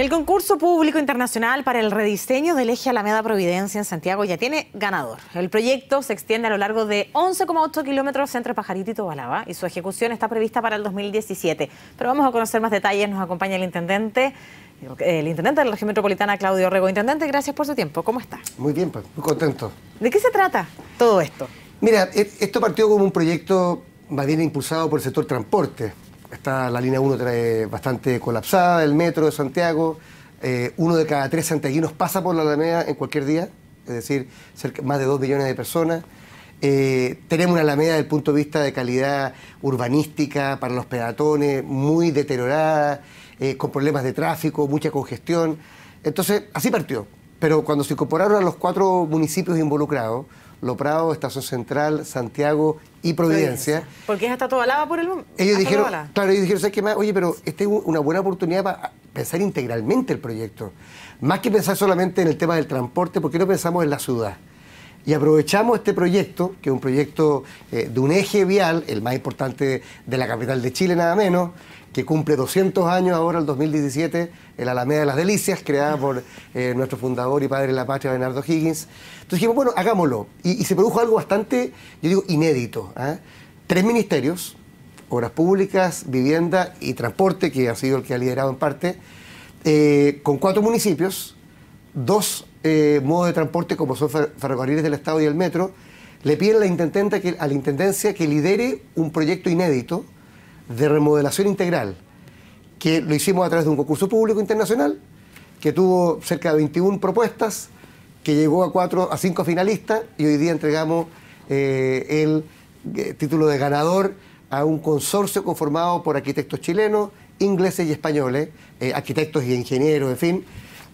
El concurso público internacional para el rediseño del eje Alameda Providencia en Santiago ya tiene ganador. El proyecto se extiende a lo largo de 11,8 kilómetros entre Pajarito y Tobalaba y su ejecución está prevista para el 2017. Pero vamos a conocer más detalles. Nos acompaña el intendente, el intendente de la región metropolitana, Claudio Rego. Intendente, gracias por su tiempo. ¿Cómo está? Muy bien, pues, muy contento. ¿De qué se trata todo esto? Mira, e-, esto partió como un proyecto más bien impulsado por el sector transporte está la línea 1 eh, bastante colapsada, el metro de Santiago, eh, uno de cada tres santiaguinos pasa por la Alameda en cualquier día, es decir, más de 2 millones de personas. Eh, tenemos una Alameda desde el punto de vista de calidad urbanística para los peatones, muy deteriorada, con problemas de tráfico, mucha congestión. Entonces, así partió. Pero cuando se incorporaron a los cuatro municipios involucrados, Loprado, Estación Central, Santiago y Providencia. Porque es hasta toda lava por el mundo. Ellos dijeron, claro, ellos dijeron, más? Oye, pero esta es una buena oportunidad para pensar integralmente el proyecto. Más que pensar solamente en el tema del transporte, ¿por qué no pensamos en la ciudad? Y aprovechamos este proyecto, que es un proyecto eh, de un eje vial, el más importante de la capital de Chile, nada menos, que cumple 200 años ahora, el 2017, el Alameda de las Delicias, creada por eh, nuestro fundador y padre de la patria, Bernardo Higgins. Entonces dijimos, bueno, hagámoslo. Y, se produjo algo bastante, yo digo, inédito. ¿ah? Tres ministerios, Obras Públicas, Vivienda y Transporte, que ha sido el que ha liderado en parte, eh, con cuatro municipios, dos eh, modos de transporte como son ferrocarriles del Estado y el metro, le piden la, que, a la Intendencia que lidere un proyecto inédito, de remodelación integral, que lo hicimos a través de un concurso público internacional, que tuvo cerca de 21 propuestas, que llegó a, cuatro, a cinco finalistas y hoy día entregamos eh, el eh, título de ganador a un consorcio conformado por arquitectos chilenos, ingleses y españoles, eh, arquitectos y ingenieros, en fin,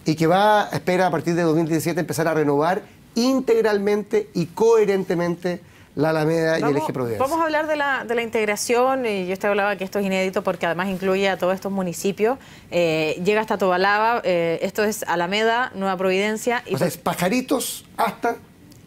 y que va, espera a partir de 2017 empezar a renovar integralmente y coherentemente la Alameda y el Eje Providencia. Vamos a hablar de la, de la integración, y yo te hablaba que esto es inédito porque además incluye a todos estos municipios. Eh, llega hasta Tobalaba, eh, esto es Alameda, Nueva Providencia. Y o sea, es Pajaritos hasta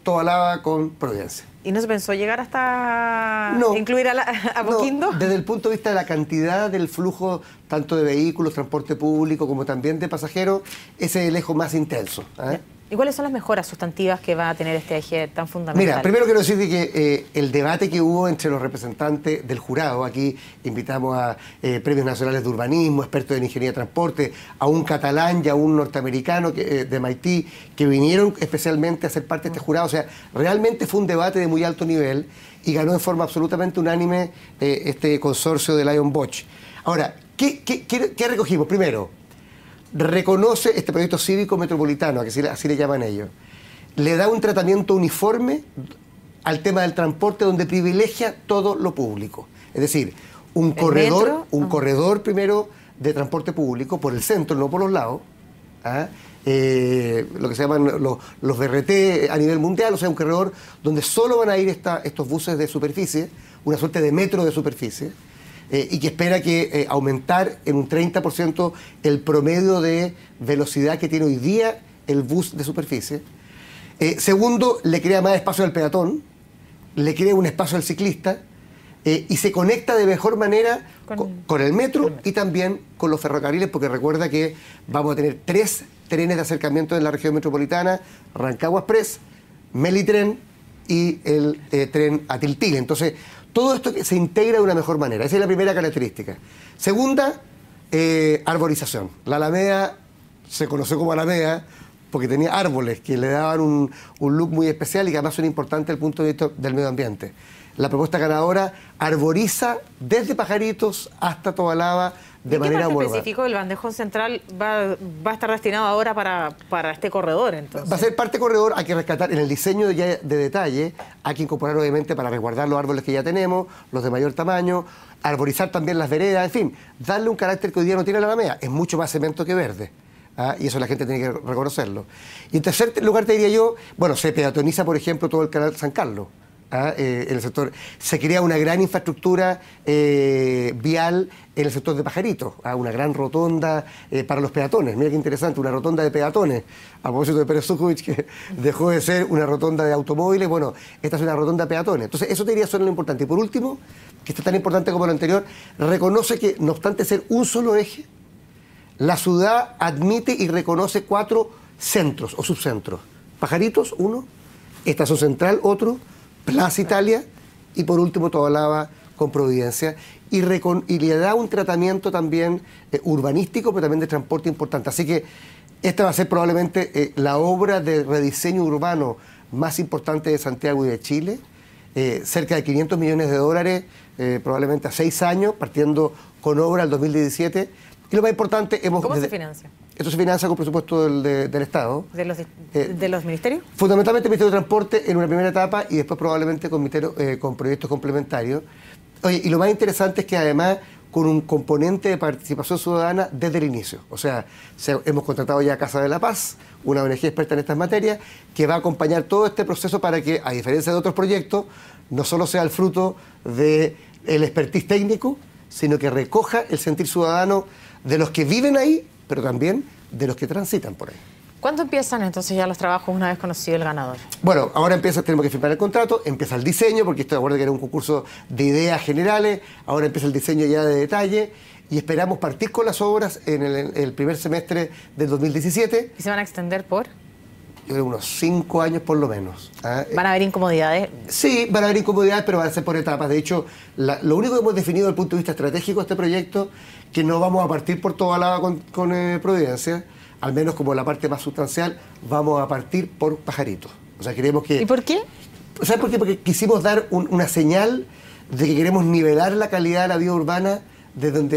Tobalaba con Providencia. ¿Y no se pensó llegar hasta incluir a, Boquindo? desde el punto de vista de la cantidad del flujo, tanto de vehículos, transporte público, como también de pasajeros, ese es el eje más intenso. ¿eh? ¿Y cuáles son las mejoras sustantivas que va a tener este eje tan fundamental? Mira, primero quiero decirte que eh, el debate que hubo entre los representantes del jurado, aquí invitamos a eh, premios nacionales de urbanismo, expertos en ingeniería de transporte, a un catalán y a un norteamericano eh, de MIT, que vinieron especialmente a ser parte de este jurado. O sea, realmente fue un debate de muy alto nivel y ganó en forma absolutamente unánime este consorcio de Lion Botch. Ahora, qué recogimos? Primero, reconoce este proyecto cívico metropolitano, que así, le llaman ellos, le da un tratamiento uniforme al tema del transporte donde privilegia todo lo público. Es decir, un corredor, un ah. corredor primero de transporte público por el centro, no por los lados, ¿ah? eh, lo que se llaman los, los, BRT a nivel mundial, o sea, un corredor donde solo van a ir estos buses de superficie, una suerte de metro de superficie eh, y que espera que eh, aumentar en un 30% el promedio de velocidad que tiene hoy día el bus de superficie. Eh, segundo, le crea más espacio al peatón, le crea un espacio al ciclista y se conecta de mejor manera con, el metro, y también con los ferrocarriles, porque recuerda que vamos a tener tres trenes de acercamiento en la región metropolitana, Rancagua Express, Melitren y el tren Atiltil. Entonces, todo esto se integra de una mejor manera. Esa es la primera característica. Segunda, eh, arborización. La Alameda se conoció como Alameda porque tenía árboles que le daban un, un look muy especial y que además son importantes desde el punto de vista del medio ambiente. La propuesta ganadora arboriza desde pajaritos hasta Tobalaba, de manera específico el bandejón central va, a estar destinado ahora para, este corredor? entonces? Va a ser parte corredor, hay que rescatar en el diseño de, detalle, hay que incorporar obviamente para resguardar los árboles que ya tenemos, los de mayor tamaño, arborizar también las veredas, en fin, darle un carácter que hoy día no tiene la alameda, es mucho más cemento que verde. ¿ah? y eso la gente tiene que reconocerlo. Y en tercer lugar te diría yo, bueno, se peatoniza, por ejemplo, todo el canal San Carlos. Eh, el sector. Se crea una gran infraestructura eh, vial en el sector de Pajaritos, ah, una gran rotonda eh, para los peatones. Mira qué interesante, una rotonda de peatones. A propósito de Pérez que dejó de ser una rotonda de automóviles, bueno, esta es una rotonda de peatones. Entonces, eso te diría es lo importante. Y por último, que está tan importante como lo anterior, reconoce que, no obstante ser un solo eje, la ciudad admite y reconoce cuatro centros o subcentros. Pajaritos, uno, Estación Central, otro, Plaza Italia y por último hablaba con Providencia y, le da un tratamiento también eh, urbanístico, pero también de transporte importante. Así que esta va a ser probablemente eh, la obra de rediseño urbano más importante de Santiago y de Chile, eh, cerca de 500 millones de dólares, probablemente a seis años, partiendo con obra el 2017 y lo más importante, hemos... ¿Cómo se financia? Esto se financia con presupuesto del, Estado. Eh, ¿De los, ministerios? Fundamentalmente el Ministerio de Transporte en una primera etapa y después probablemente con, eh, con proyectos complementarios. y lo más interesante es que además con un componente de participación ciudadana desde el inicio. O sea, hemos contratado ya a Casa de la Paz, una ONG experta en estas materias, que va a acompañar todo este proceso para que, a diferencia de otros proyectos, no solo sea el fruto del expertise técnico, sino que recoja el sentir ciudadano de los que viven ahí, pero también de los que transitan por ahí. ¿Cuándo empiezan entonces ya los trabajos una vez conocido el ganador? Bueno, ahora empieza, tenemos que firmar el contrato, empieza el diseño, porque esto de acuerdo que era un concurso de ideas generales, ahora empieza el diseño ya de detalle y esperamos partir con las obras en el, el primer semestre del 2017. ¿Y se van a extender por? yo creo unos cinco años por lo menos. ¿ah? ¿Van a haber incomodidades? Sí, van a haber incomodidades, pero van a ser por etapas. De hecho, lo único que hemos definido desde el punto de vista estratégico de este proyecto, que no vamos a partir por toda la con, eh, Providencia, al menos como la parte más sustancial, vamos a partir por pajaritos. O sea, queremos que... ¿Y por qué? ¿Sabes por qué? Porque quisimos dar una señal de que queremos nivelar la calidad de la vida urbana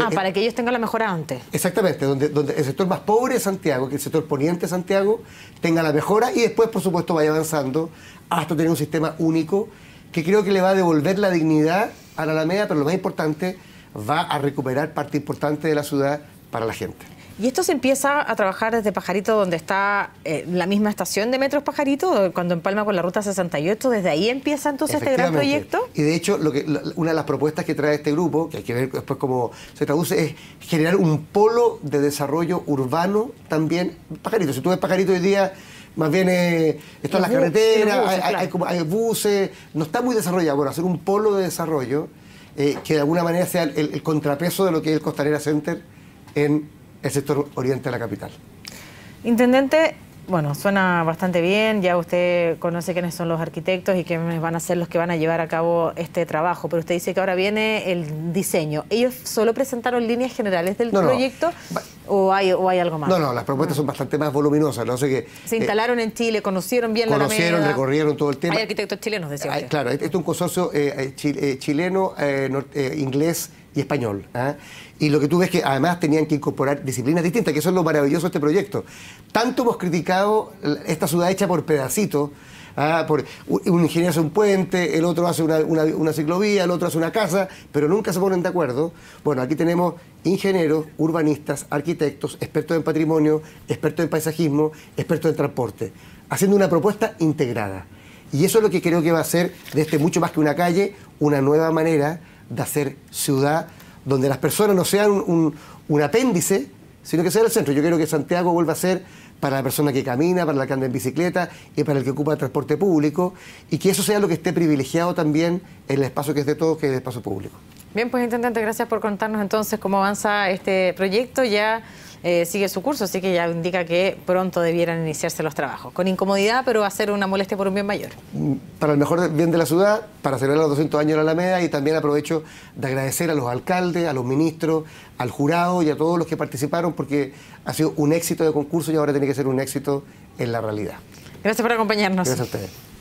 Ah, para que ellos tengan la mejora antes. Exactamente, donde, donde el sector más pobre de Santiago, que el sector poniente de Santiago, tenga la mejora y después, por supuesto, vaya avanzando hasta tener un sistema único que creo que le va a devolver la dignidad a la Alameda, pero lo más importante, va a recuperar parte importante de la ciudad para la gente. ¿Y esto se empieza a trabajar desde Pajarito, donde está eh, la misma estación de metros Pajarito, cuando empalma con la ruta 68? ¿Desde ahí empieza entonces este gran proyecto? Y de hecho, lo que, una de las propuestas que trae este grupo, que hay que ver después cómo se traduce, es generar un polo de desarrollo urbano también. Pajarito, si tú ves Pajarito hoy día más bien eh, esto es las carreteras, hay, buses, no está muy desarrollado. Bueno, hacer un polo de desarrollo eh, que de alguna manera sea el, el, contrapeso de lo que es el Costanera Center en el sector oriente de la capital. Intendente, bueno, suena bastante bien, ya usted conoce quiénes son los arquitectos y quiénes van a ser los que van a llevar a cabo este trabajo, pero usted dice que ahora viene el diseño. ¿Ellos solo presentaron líneas generales del proyecto O, hay, o hay algo más? No, no, las propuestas son bastante más voluminosas. ¿no? sé Se eh, instalaron en Chile, conocieron bien conocieron, la Conocieron, recorrieron todo el tema. Hay arquitectos chilenos, decía claro, este es un consorcio eh, eh, chileno, eh, inglés, y español. ¿ah? Y lo que tú ves que además tenían que incorporar disciplinas distintas, que eso es lo maravilloso de este proyecto. Tanto hemos criticado esta ciudad hecha por pedacitos, ¿ah? por, un ingeniero hace un puente, el otro hace una, ciclovía, el otro hace una casa, pero nunca se ponen de acuerdo. Bueno, aquí tenemos ingenieros, urbanistas, arquitectos, expertos en patrimonio, expertos en paisajismo, expertos en transporte, haciendo una propuesta integrada. Y eso es lo que creo que va a ser desde este mucho más que una calle, una nueva manera de hacer ciudad donde las personas no sean un, apéndice, sino que sea el centro. Yo quiero que Santiago vuelva a ser para la persona que camina, para la que anda en bicicleta y para el que ocupa el transporte público, y que eso sea lo que esté privilegiado también en el espacio que es de todos, que es el espacio público. Bien, pues intendente, gracias por contarnos entonces cómo avanza este proyecto. Ya eh, sigue su curso, así que ya indica que pronto debieran iniciarse los trabajos. Con incomodidad, pero va a ser una molestia por un bien mayor. Mm, para el mejor bien de la ciudad, para celebrar los 200 años de la Alameda y también aprovecho de agradecer a los alcaldes, a los ministros, al jurado y a todos los que participaron porque ha sido un éxito de concurso y ahora tiene que ser un éxito en la realidad. Gracias por acompañarnos. Gracias a ustedes.